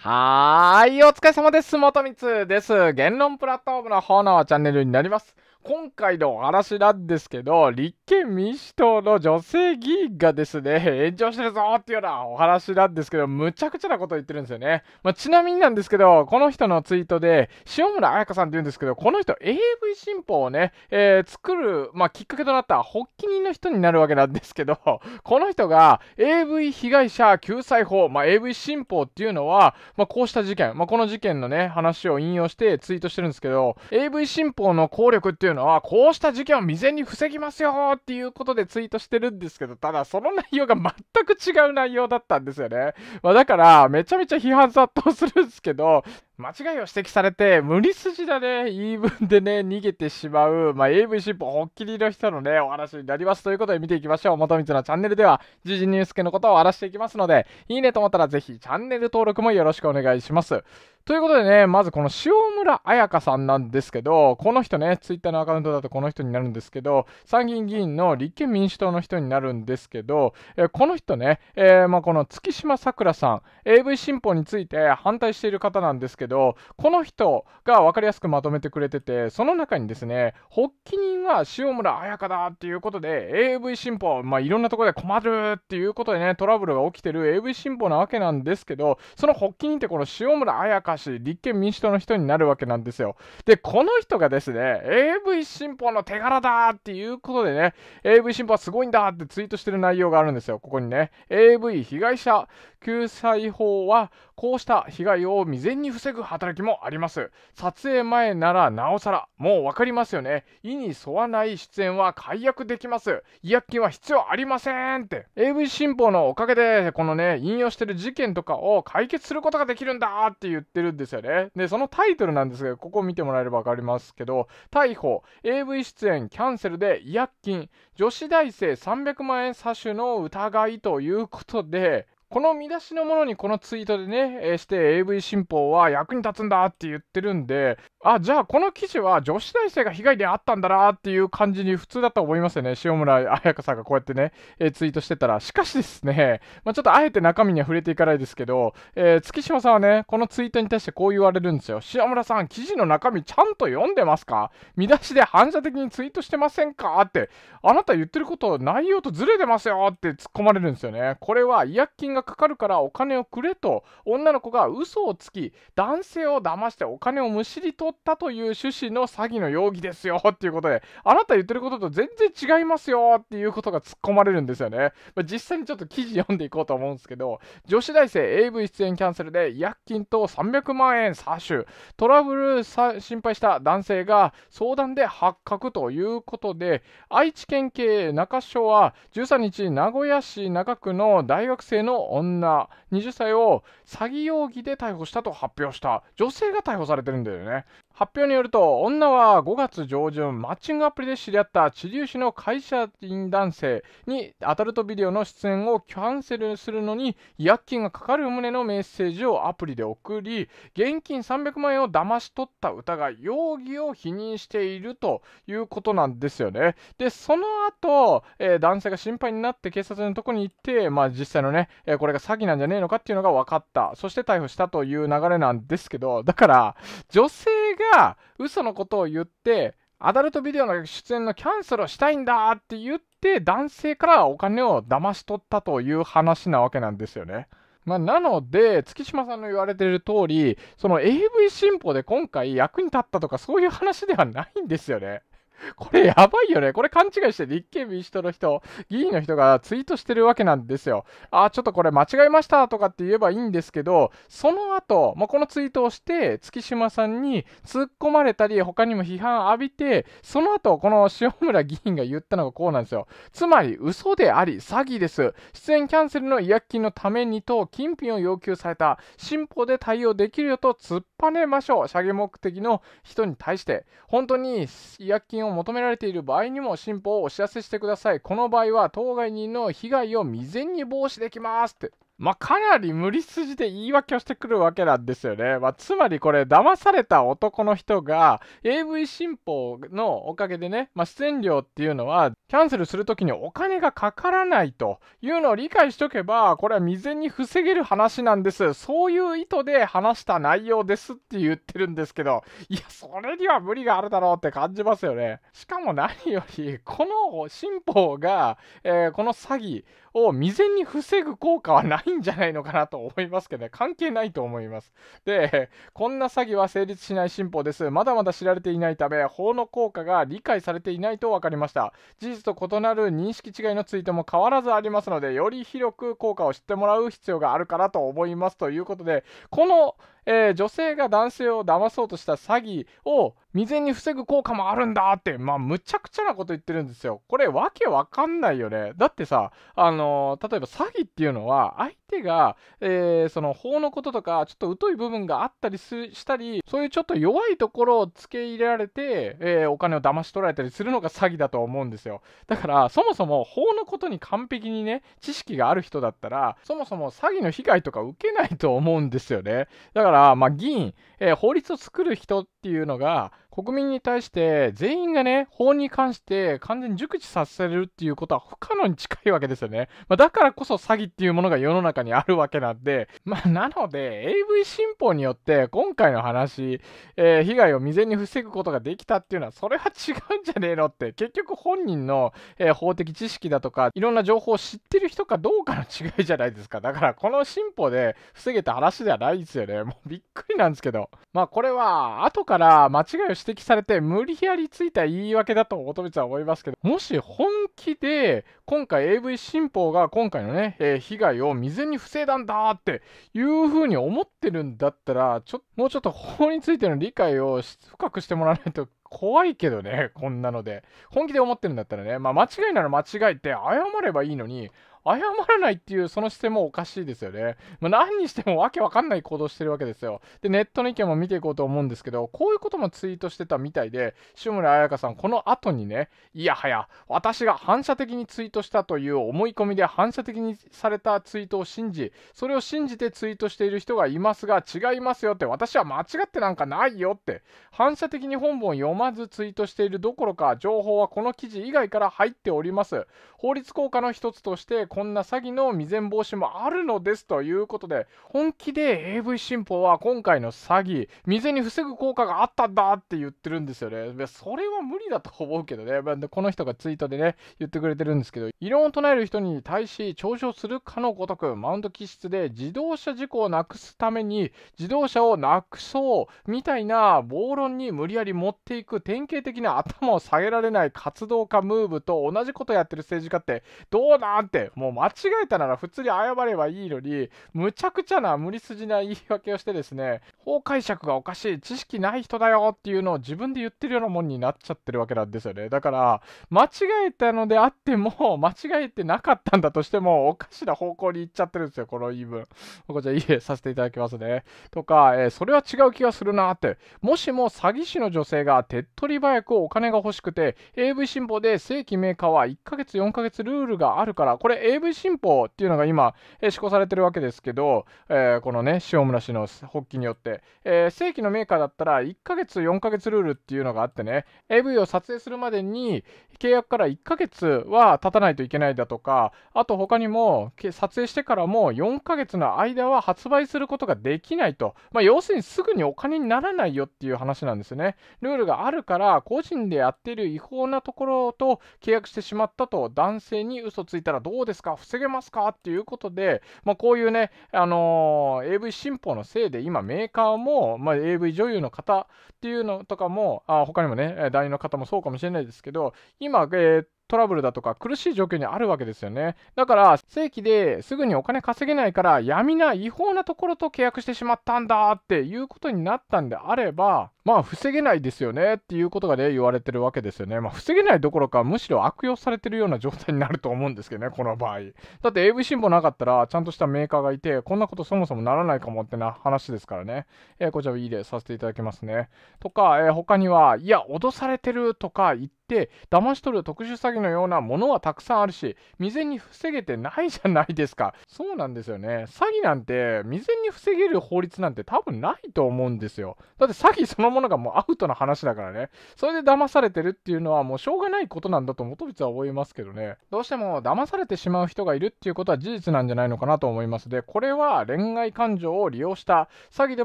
はーい、お疲れ様です。元光です。言論プラットフォームの方のチャンネルになります。今回のお話なんですけど、立憲民主党の女性議員がですね、炎上してるぞっていうようなお話なんですけど、むちゃくちゃなこと言ってるんですよね。まあ、ちなみになんですけど、この人のツイートで、塩村彩香さんって言うんですけど、この人 AV 新法をね、えー、作る、まあ、きっかけとなった発起人の人になるわけなんですけど、この人が AV 被害者救済法、まあ、AV 新法っていうのは、まこうした事件、まこの事件のね、話を引用してツイートしてるんですけど、AV 新法の効力っていうのはのは、こうした事件を未然に防ぎますよっていうことでツイートしてるんですけど、ただその内容が全く違う内容だったんですよね。まあ、だから、めちゃめちゃ批判殺到するんですけど、間違いを指摘されて、無理筋だね、言い分でね、逃げてしまう、まあ、AV 新法、ほっきりの人のね、お話になります。ということで見ていきましょう。元光のチャンネルでは、時事ニュース系のことを荒らしていきますので、いいねと思ったらぜひ、チャンネル登録もよろしくお願いします。ということでね、まずこの塩村彩香さんなんですけど、この人ね、ツイッターのアカウントだとこの人になるんですけど、参議院議員の立憲民主党の人になるんですけど、えー、この人ね、えー、まあ、この月島さくらさん、AV 新法について反対している方なんですけど、ど、この人が分かりやすくまとめてくれてて、その中にですね、発起人は塩村彩香だっていうことで、AV 新法、まあ、いろんなところで困るっていうことでね、トラブルが起きてる AV 新法なわけなんですけど、その発起人ってこの塩村彩香氏、立憲民主党の人になるわけなんですよ。で、この人がですね、AV 新法の手柄だっていうことでね、AV 新法はすごいんだってツイートしてる内容があるんですよ、ここにね。AV 被害者救済法は、こうした被害を未然に防ぐぐ働きもあります。撮影前ならなおさら、もう分かりますよね。意に沿わない出演は解約できます。違約金は必要ありませんって。AV 新法のおかげで、このね、引用してる事件とかを解決することができるんだって言ってるんですよね。で、そのタイトルなんですが、ここ見てもらえれば分かりますけど、逮捕、AV 出演キャンセルで違約金、女子大生300万円詐取の疑いということで、この見出しのものにこのツイートでね、えー、して AV 新法は役に立つんだって言ってるんで、あ、じゃあこの記事は女子大生が被害であったんだなっていう感じに普通だと思いますよね。塩村彩香さんがこうやってね、えー、ツイートしてたら。しかしですね、まあ、ちょっとあえて中身には触れていかないですけど、えー、月島さんはね、このツイートに対してこう言われるんですよ。塩村さん、記事の中身ちゃんと読んでますか見出しで反射的にツイートしてませんかって、あなた言ってること内容とずれてますよって突っ込まれるんですよね。これは違金ががかかるからお金をくれと女の子が嘘をつき男性を騙してお金をむしり取ったという趣旨の詐欺の容疑ですよ っていうことであなた言ってることと全然違いますよっていうことが突っ込まれるんですよね、まあ、実際にちょっと記事読んでいこうと思うんですけど女子大生 AV 出演キャンセルで違約金と300万円詐取トラブル心配した男性が相談で発覚ということで愛知県警中署は13日名古屋市中区の大学生の女20歳を詐欺容疑で逮捕したと発表した女性が逮捕されてるんだよね発表によると女は5月上旬マッチングアプリで知り合った知粒子の会社員男性にアダルトビデオの出演をキャンセルするのに違約金がかかる旨のメッセージをアプリで送り現金300万円を騙し取った疑い容疑を否認しているということなんですよねでその後、えー、男性が心配になって警察のとこに行って、まあ、実際のね、えー、これが詐欺なんじゃねえのかっていうのが分かったそして逮捕したという流れなんですけどだから女性が嘘のことを言ってアダルトビデオの出演のキャンセルをしたいんだって言って男性からお金を騙し取ったという話なわけなんですよね。まあ、なので月島さんの言われてる通りその AV 新法で今回役に立ったとかそういう話ではないんですよね。これやばいよね。これ勘違いして立憲民主党の人、議員の人がツイートしてるわけなんですよ。ああ、ちょっとこれ間違えましたとかって言えばいいんですけど、その後、まあ、このツイートをして、月島さんに突っ込まれたり、他にも批判浴びて、その後、この塩村議員が言ったのがこうなんですよ。つまり、嘘であり、詐欺です。出演キャンセルの違約金のためにと、金品を要求された、新法で対応できるよと突っぱねましょう。射撃目的の人に対して、本当に違約金をを求められている場合にも新法をお知らせしてください。この場合は当該人の被害を未然に防止できますって。まあ、かなり無理筋で言い訳をしてくるわけなんですよね。まあ、つまりこれ、騙された男の人が、AV 新法のおかげでね、まあ、出演料っていうのは、キャンセルするときにお金がかからないというのを理解しとけば、これは未然に防げる話なんです。そういう意図で話した内容ですって言ってるんですけど、いや、それには無理があるだろうって感じますよね。しかも何より、この新法が、えー、この詐欺を未然に防ぐ効果はないないんじゃないのかなと思いますけどね、関係ないと思います。で、こんな詐欺は成立しない新法です。まだまだ知られていないため、法の効果が理解されていないと分かりました。事実と異なる認識違いのツイートも変わらずありますので、より広く効果を知ってもらう必要があるかなと思いますということで、このえー、女性が男性を騙そうとした詐欺を未然に防ぐ効果もあるんだって、まあ、むちゃくちゃなこと言ってるんですよ。これ、わけわかんないよね。だってさ、あのー、例えば詐欺っていうのは、相手が、えー、その法のこととか、ちょっと疎い部分があったりしたり、そういうちょっと弱いところを付け入れられて、えー、お金を騙し取られたりするのが詐欺だと思うんですよ。だから、そもそも法のことに完璧にね、知識がある人だったら、そもそも詐欺の被害とか受けないと思うんですよね。だから、ら、まあ、議員、えー、法律を作る人っていうのが、国民に対して全員がね、法に関して完全に熟知させるっていうことは不可能に近いわけですよね。まあ、だからこそ詐欺っていうものが世の中にあるわけなんで、まあ、なので AV 新法によって今回の話、えー、被害を未然に防ぐことができたっていうのはそれは違うんじゃねえのって、結局本人の、えー、法的知識だとか、いろんな情報を知ってる人かどうかの違いじゃないですか。だからこの進歩で防げた話ではないですよね。もうびっくりなんですけど。まあこれは後から間違いをして指摘されて無理やりついた言い訳だと音光は思いますけどもし本気で今回 AV 新法が今回のね、えー、被害を未然に防いだんだっていうふうに思ってるんだったらちょもうちょっと法についての理解を深くしてもらわないと怖いけどね、こんなので。本気で思ってるんだったらね、まあ間違いなら間違いって謝ればいいのに、謝らないっていうその姿勢もおかしいですよね。まあ、何にしてもわけわかんない行動してるわけですよ。で、ネットの意見も見ていこうと思うんですけど、こういうこともツイートしてたみたいで、志村彩香さん、この後にね、いやはや、私が反射的にツイートしたという思い込みで反射的にされたツイートを信じ、それを信じてツイートしている人がいますが、違いますよって、私は間違ってなんかないよって、反射的に本文を読まずツイートしているどころか、情報はこの記事以外から入っております。法律効果の一つとして、こんな詐欺の未然防止もあるのですということで本気で AV 新法は今回の詐欺未然に防ぐ効果があったんだって言ってるんですよねそれは無理だと思うけどね、この人がツイートでね言ってくれてるんですけど異論を唱える人に対し嘲笑するかのごとくマウント気質で自動車事故をなくすために自動車をなくそうみたいな暴論に無理やり持っていく典型的な頭を下げられない活動家ムーブと同じことやってる政治家ってどうなんてもうう間違えたなら普通に謝ればいいのに、むちゃくちゃな無理筋な言い訳をしてですね、法解釈がおかしい、知識ない人だよっていうのを自分で言ってるようなもんになっちゃってるわけなんですよね。だから、間違えたのであっても、間違えてなかったんだとしても、おかしな方向に行っちゃってるんですよ、この言い分。こゃあいいえ、させていただきますね。とか、えー、それは違う気がするなって、もしも詐欺師の女性が手っ取り早くお金が欲しくて、AV 新報で正規メーカーは1ヶ月4ヶ月ルールがあるから、これ AV 新法っていうのが今、え施行されてるわけですけど、えこのね、塩村氏の発起によって、え正規のメーカーだったら1ヶ月、4ヶ月ルールっていうのがあってね、AV を撮影するまでに契約から1ヶ月は経たないといけないだとか、あと他にも、撮影してからも4ヶ月の間は発売することができないと、まあ、要するにすぐにお金にならないよっていう話なんですよね。ルールがあるから、個人でやってる違法なところと契約してしまったと、男性に嘘ついたらどうですですか防げますかっていうことで、まあ、こういうね、あのー、AV 新法のせいで今メーカーも、まあ、AV 女優の方っていうのとかもあ他にもね代理の方もそうかもしれないですけど今、えー、っトラブルだとか苦しい状況にあるわけですよね。だから、正規ですぐにお金稼げないから、闇な違法なところと契約してしまったんだっていうことになったんであれば、まあ、防げないですよねっていうことがね、言われてるわけですよね。まあ、防げないどころか、むしろ悪用されてるような状態になると思うんですけどね、この場合。だって AV 辛抱なかったら、ちゃんとしたメーカーがいて、こんなことそもそもならないかもってな話ですからね。えー、こちらをいいでさせていただきますね。とか、えー、他には、いや、脅されてるとか言って、騙し取る特殊詐欺詐欺のようなものはたくさんあるし、未然に防げてないじゃないですか。そうなんですよね。詐欺なんて、未然に防げる法律なんて多分ないと思うんですよ。だって詐欺そのものがもうアウトな話だからね。それで騙されてるっていうのはもうしょうがないことなんだと元光は思いますけどね。どうしても騙されてしまう人がいるっていうことは事実なんじゃないのかなと思います。で、これは恋愛感情を利用した詐欺で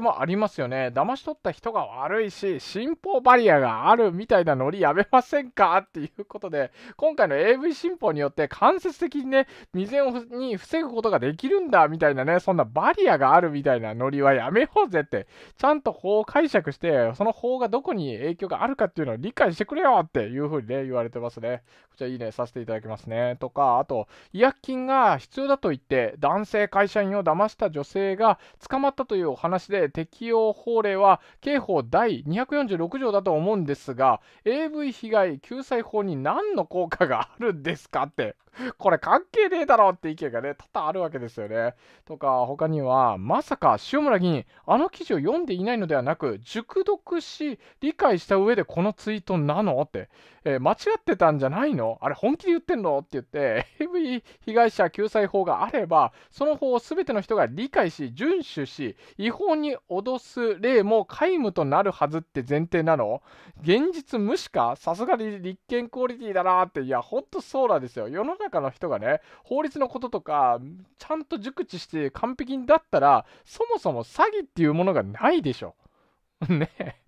もありますよね。騙し取った人が悪いし、信奉バリアがあるみたいなノリやめませんかっていうことで、今回の AV 新法によって間接的にね、未然に防ぐことができるんだみたいなね、そんなバリアがあるみたいなノリはやめようぜって、ちゃんと法を解釈して、その法がどこに影響があるかっていうのを理解してくれよっていうふうにね、言われてますね。こちらいいね、させていただきますね。とか、あと、医薬金が必要だと言って、男性会社員を騙した女性が捕まったというお話で、適用法令は刑法第246条だと思うんですが、AV 被害救済法に何の効果効があるんですかって これ関係ねえだろって意見がね、多々あるわけですよね。とか、他には、まさか塩村議員、あの記事を読んでいないのではなく、熟読し、理解した上でこのツイートなのって、えー、間違ってたんじゃないのあれ本気で言ってんのって言って、AV 被害者救済法があれば、その法を全ての人が理解し、遵守し、違法に脅す例も皆無となるはずって前提なの現実無視かさすがに立憲クオリティだなって、いや、ほんとそうなんですよ。世の中中の人がね法律のこととかちゃんと熟知して完璧だったらそもそも詐欺っていうものがないでしょ。ね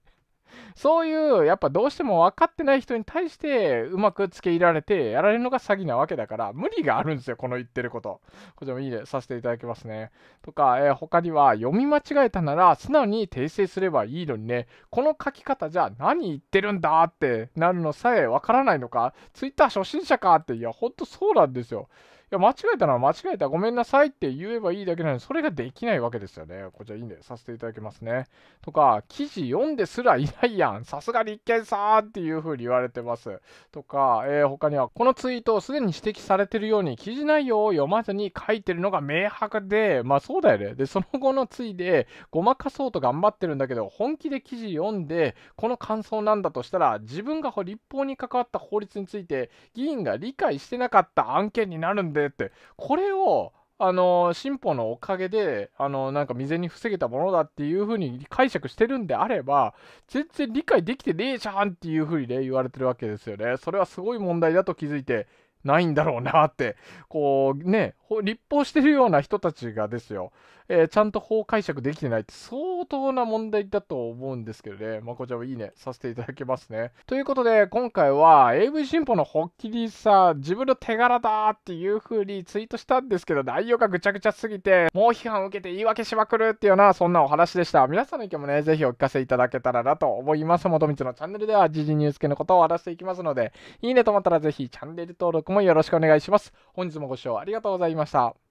そういうやっぱどうしても分かってない人に対してうまくつけ入られてやられるのが詐欺なわけだから無理があるんですよこの言ってることこちらもいいねさせていただきますねとか、えー、他には読み間違えたなら素直に訂正すればいいのにねこの書き方じゃ何言ってるんだってなるのさえ分からないのか Twitter 初心者かっていやほんとそうなんですよや、間違えたのは間違えた、ごめんなさいって言えばいいだけなのに、それができないわけですよね。こちらいいね、させていただきますね。とか、記事読んですらいないやん、さすが立憲さんっていうふうに言われてます。とか、えー、他には、このツイートをすでに指摘されてるように、記事内容を読まずに書いてるのが明白で、まあそうだよね。で、その後のいで、ごまかそうと頑張ってるんだけど、本気で記事読んで、この感想なんだとしたら、自分が立法に関わった法律について、議員が理解してなかった案件になるんだでって、これを、あの、進歩のおかげで、あの、なんか未然に防げたものだっていうふうに解釈してるんであれば、全然理解できてねえじゃんっていうふうにね、言われてるわけですよね。それはすごい問題だと気づいてないんだろうなって、こうね、立法してるような人たちがですよ、えー、ちゃんと法解釈できてないって相当な問題だと思うんですけどね、まあ、こちらもいいねさせていただきますね。ということで、今回は AV 新法のホッキリさ、自分の手柄だっていう風にツイートしたんですけど、内容がぐちゃぐちゃすぎて、もう批判を受けて言い訳しまくるっていうような、そんなお話でした。皆さんの意見もね、ぜひお聞かせいただけたらなと思います。もとみつのチャンネルでは、時事ニュース系のことを話していきますので、いいねと思ったらぜひチャンネル登録もよろしくお願いします。本日もご視聴ありがとうございました。ました。